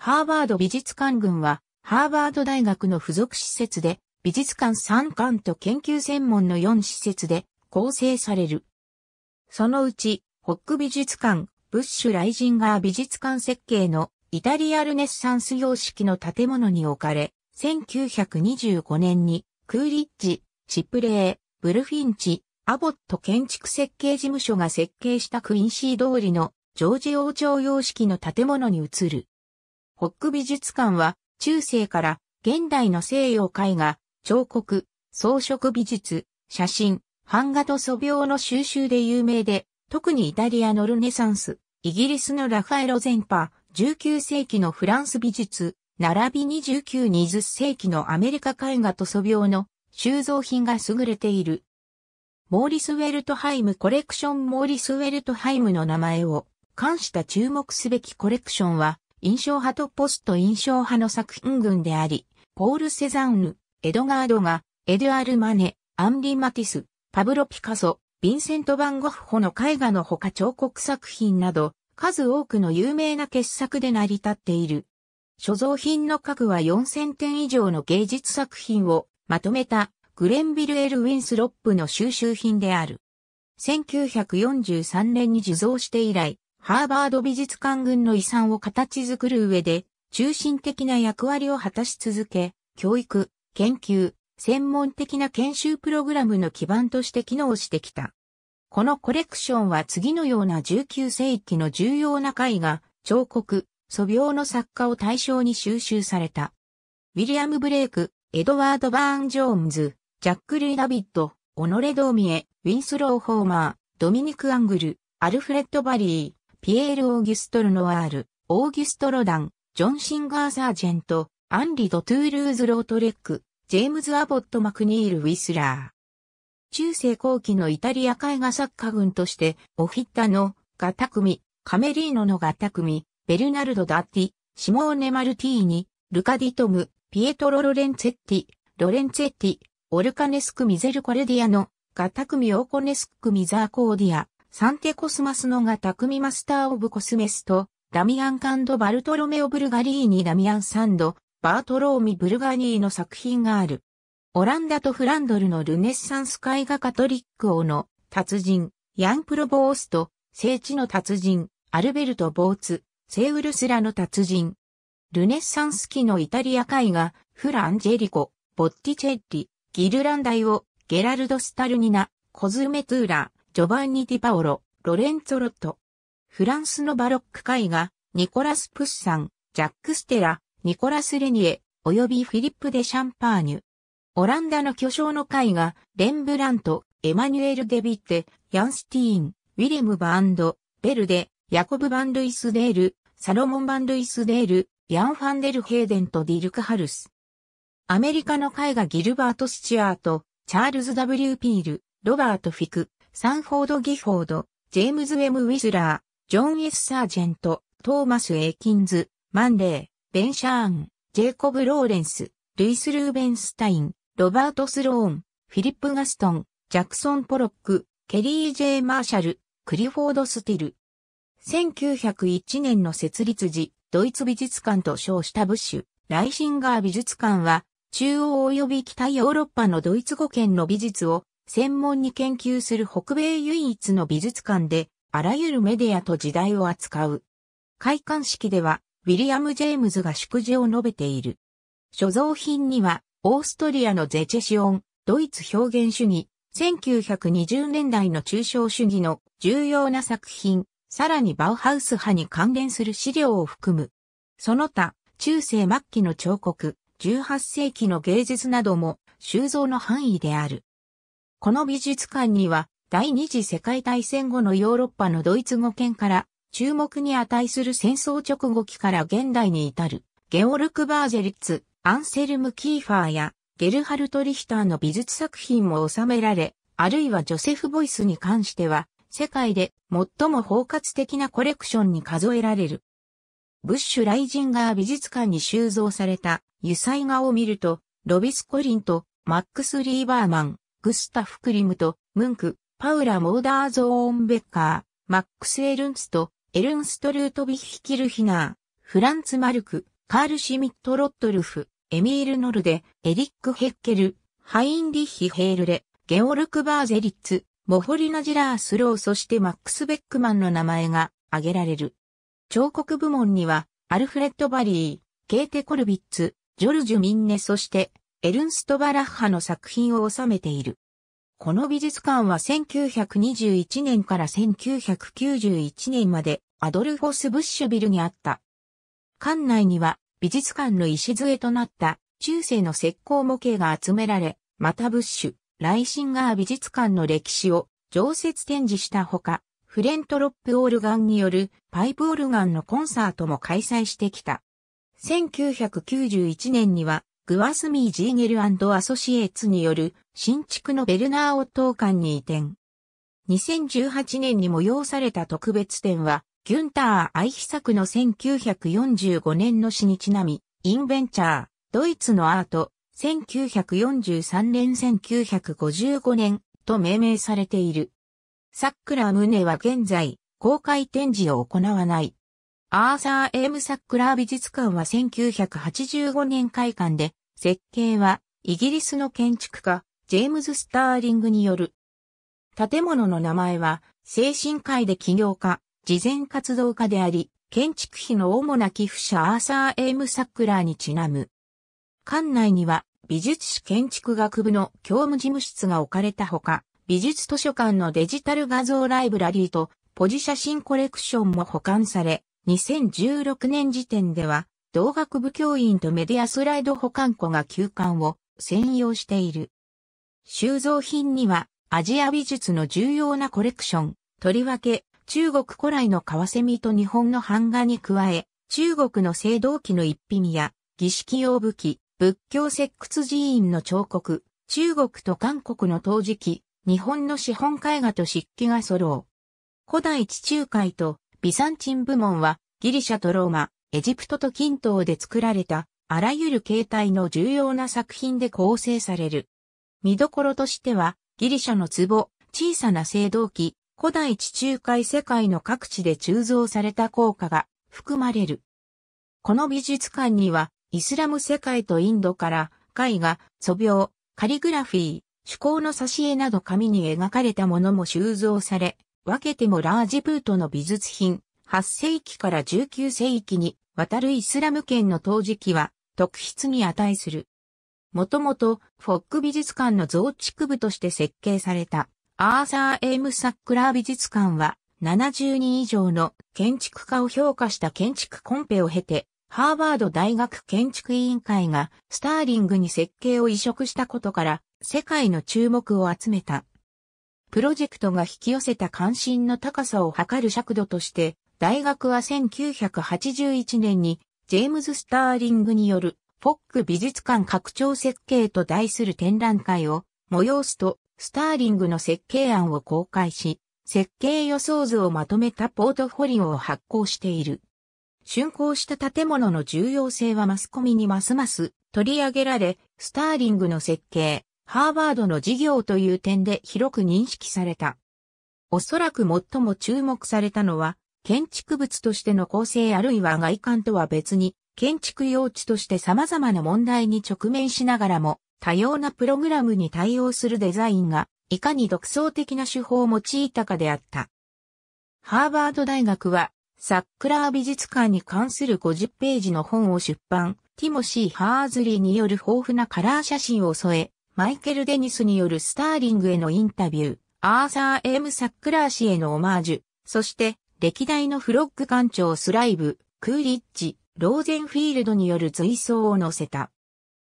ハーバード美術館群は、ハーバード大学の付属施設で、美術館3館と研究専門の4施設で構成される。そのうち、ホック美術館、ブッシュ・ライジンガー美術館設計のイタリアルネッサンス様式の建物に置かれ、1925年にクーリッジ、チプレー、ブルフィンチ、アボット建築設計事務所が設計したクインシー通りのジョージ王朝様式の建物に移る。ホック美術館は、中世から現代の西洋絵画、彫刻、装飾美術、写真、版画と素描の収集で有名で、特にイタリアのルネサンス、イギリスのラファエロゼンパ、19世紀のフランス美術、並びに1920世紀のアメリカ絵画と素描の収蔵品が優れている。モーリス・ウェルトハイムコレクションモーリス・ウェルトハイムの名前を冠した注目すべきコレクションは印象派とポスト印象派の作品群であり、ポール・セザンヌ、エドガードが、エドアル・マネ、アンリ・マティス、パブロ・ピカソ、ヴィンセント・バン・ゴッホの絵画のほか彫刻作品など、数多くの有名な傑作で成り立っている。所蔵品の額は4000点以上の芸術作品をまとめたグレンビル・エル・ウィンスロップの収集品である。1943年に受蔵して以来、ハーバード美術館群の遺産を形作る上で、中心的な役割を果たし続け、教育、研究、専門的な研修プログラムの基盤として機能してきた。このコレクションは次のような19世紀の重要な絵画、彫刻、素描の作家を対象に収集された。ウィリアム・ブレイク、エドワード・バーン・ジョーンズ、ジャック・ルイ・ダビッド、オノレ・ドーミエ、ウィンスロー・ホーマー、ドミニク・アングル、アルフレッド・バリー、ピエール・オーギュスト・ルノワール、オーギュスト・ロダン、ジョン・シンガー・サージェント、アンリ・ド・トゥールーズ・ロートレック、ジェームズ・アボット・マクニール・ウィスラー。中世後期のイタリア絵画作家軍として、オフィッタのガタクミ、カメリーノのガタクミ、ベルナルド・ダッティ、シモーネ・マルティーニ、ルカ・ディトム、ピエトロ・ロレンツェッティ、ロレンツェッティ、オルカネスク・ミゼル・コレディアの、ガタクミ・オーコネスク・ミザー・コーディア、サンテコスマスのが匠マスター・オブ・コスメスと、ダミアン・カンド・バルトロメオ・ブルガリーニ・ダミアン・サンド、バートローミ・ブルガリーの作品がある。オランダとフランドルのルネッサンス絵画カトリック王の達人、ヤン・プロボースト、聖地の達人、アルベルト・ボーツ、セウルスラの達人。ルネッサンス期のイタリア絵画、フラ・ンジェリコ、ボッティチェッリ、ギルランダイオ、ゲラルド・スタルニナ、コズメトゥーラ、ジョバンニ・ディパオロ、ロレンツォ・ロット。フランスのバロック絵画、ニコラス・プッサン、ジャック・ステラ、ニコラス・レニエ、及びフィリップ・デ・シャンパーニュ。オランダの巨匠の絵画、レンブラント、エマニュエル・デビッテ、ヤンスティーン、ウィレム・バンド、ベルデ、ヤコブ・バン・ルイスデール、サロモン・バン・ルイスデール、ヤン・ファンデル・ヘーデンとディルク・ハルス。アメリカの絵画ギルバート・スチュアート、チャールズ・ W・ ピール、ロバート・フィク、サンフォード・ギフォード、ジェームズ・ウェム・ウィスラー、ジョン・ S・ サージェント、トーマス・エイキンズ、マンレー、ベン・シャーン、ジェイコブ・ローレンス、ルイス・ルーベンスタイン、ロバート・スローン、フィリップ・ガストン、ジャクソン・ポロック、ケリー・ジェイ・マーシャル、クリフォード・スティル。1901年の設立時、ドイツ美術館と称したブッシュ、ライシンガー美術館は、中央及び北ヨーロッパのドイツ語圏の美術を専門に研究する北米唯一の美術館で、あらゆるメディアと時代を扱う。開館式では、ウィリアム・ジェームズが祝辞を述べている。所蔵品には、オーストリアのゼチェシオン、ドイツ表現主義、1920年代の抽象主義の重要な作品、さらにバウハウス派に関連する資料を含む。その他、中世末期の彫刻、18世紀の芸術なども収蔵の範囲である。この美術館には第二次世界大戦後のヨーロッパのドイツ語圏から注目に値する戦争直後期から現代に至るゲオルク・バーゼリッツ、アンセルム・キーファーやゲルハルト・リヒターの美術作品も収められ、あるいはジョセフ・ボイスに関しては世界で最も包括的なコレクションに数えられる。ブッシュ・ライジンガー美術館に収蔵された油彩画を見ると、ロビス・コリンとマックス・リーバーマン、グスタフ・クリムト、ムンク、パウラ・モーダーゾーンベッカー、マックス・エルンスト、エルンスト・ルートビッヒ・キルヒナー、フランツ・マルク、カール・シミット・ロットルフ、エミール・ノルデ、エリック・ヘッケル、ハインリッヒ・ヘールレ、ゲオルク・バーゼリッツ、モホリナ・ジラースローそしてマックス・ベックマンの名前が挙げられる。彫刻部門には、アルフレッド・バリー、ケーテ・コルビッツ、ジョルジュ・ミンネそしてエルンスト・バラッハの作品を収めている。この美術館は1921年から1991年までアドルフォス・ブッシュビルにあった。館内には美術館の礎となった中世の石膏模型が集められ、またブッシュ、ライシンガー美術館の歴史を常設展示したほか、フレントロップオールガンによるパイプオルガンのコンサートも開催してきた。1991年にはグアスミー・ジーゲルアソシエーツによる新築のベルナーオッー館に移転。2018年に催された特別展は、ギュンター・アイヒ作の1945年の詩にちなみ、インベンチャー、ドイツのアート、1943年1955年と命名されている。サックラムネは現在、公開展示を行わない。アーサー・エーム・サックラー美術館は1985年開館で、設計は、イギリスの建築家、ジェームズ・スターリングによる。建物の名前は、精神科医で起業家、慈善活動家であり、建築費の主な寄付者アーサー・エイム・サックラーにちなむ。館内には、美術史建築学部の教務事務室が置かれたほか、美術図書館のデジタル画像ライブラリーとポジ写真コレクションも保管され、2016年時点では同学部教員とメディアスライド保管庫が休館を専用している。収蔵品にはアジア美術の重要なコレクション、とりわけ中国古来のカワセミと日本の版画に加え、中国の青銅器の一品や儀式用武器、仏教石窟寺院の彫刻、中国と韓国の陶磁器、日本の資本絵画と漆器が揃う。古代地中海とビサンチン部門はギリシャとローマ、エジプトと近等で作られた、あらゆる形態の重要な作品で構成される。見どころとしては、ギリシャの壺、小さな青銅器、古代地中海世界の各地で鋳造された効果が含まれる。この美術館には、イスラム世界とインドから、絵画、素描、カリグラフィー、趣向の挿絵など紙に描かれたものも収蔵され、分けてもラージプートの美術品、8世紀から19世紀に渡るイスラム圏の陶磁器は特筆に値する。もともとフォック美術館の増築部として設計されたアーサー・エイム・サックラー美術館は70人以上の建築家を評価した建築コンペを経てハーバード大学建築委員会がスターリングに設計を移植したことから世界の注目を集めた。プロジェクトが引き寄せた関心の高さを測る尺度として大学は1981年にジェームズ・スターリングによるフォック美術館拡張設計と題する展覧会を催すとスターリングの設計案を公開し、設計予想図をまとめたポートフォリオを発行している。竣工した建物の重要性はマスコミにますます取り上げられ、スターリングの設計、ハーバードの事業という点で広く認識された。おそらく最も注目されたのは、建築物としての構成あるいは外観とは別に、建築用地として様々な問題に直面しながらも、多様なプログラムに対応するデザインが、いかに独創的な手法を用いたかであった。ハーバード大学は、サックラー美術館に関する50ページの本を出版、ティモシー・ハーズリーによる豊富なカラー写真を添え、マイケル・デニスによるスターリングへのインタビュー、アーサー・エム・サックラー氏へのオマージュ、そして、歴代のフロッグ艦長スライブ、クーリッジ、ローゼンフィールドによる随想を載せた。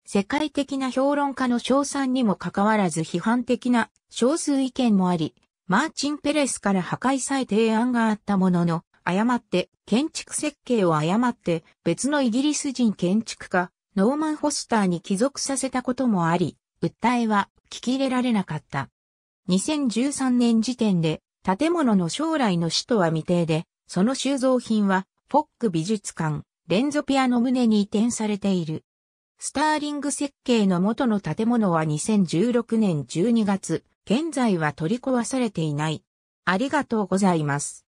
世界的な評論家の賞賛にもかかわらず批判的な少数意見もあり、マーチン・ペレスから破壊さえ提案があったものの、誤って建築設計を誤って別のイギリス人建築家、ノーマン・ホスターに帰属させたこともあり、訴えは聞き入れられなかった。2013年時点で建物の将来の使とは未定で、その収蔵品は、フォック美術館、レンゾピアの胸に移転されている。スターリング設計の元の建物は2016年12月、現在は取り壊されていない。ありがとうございます。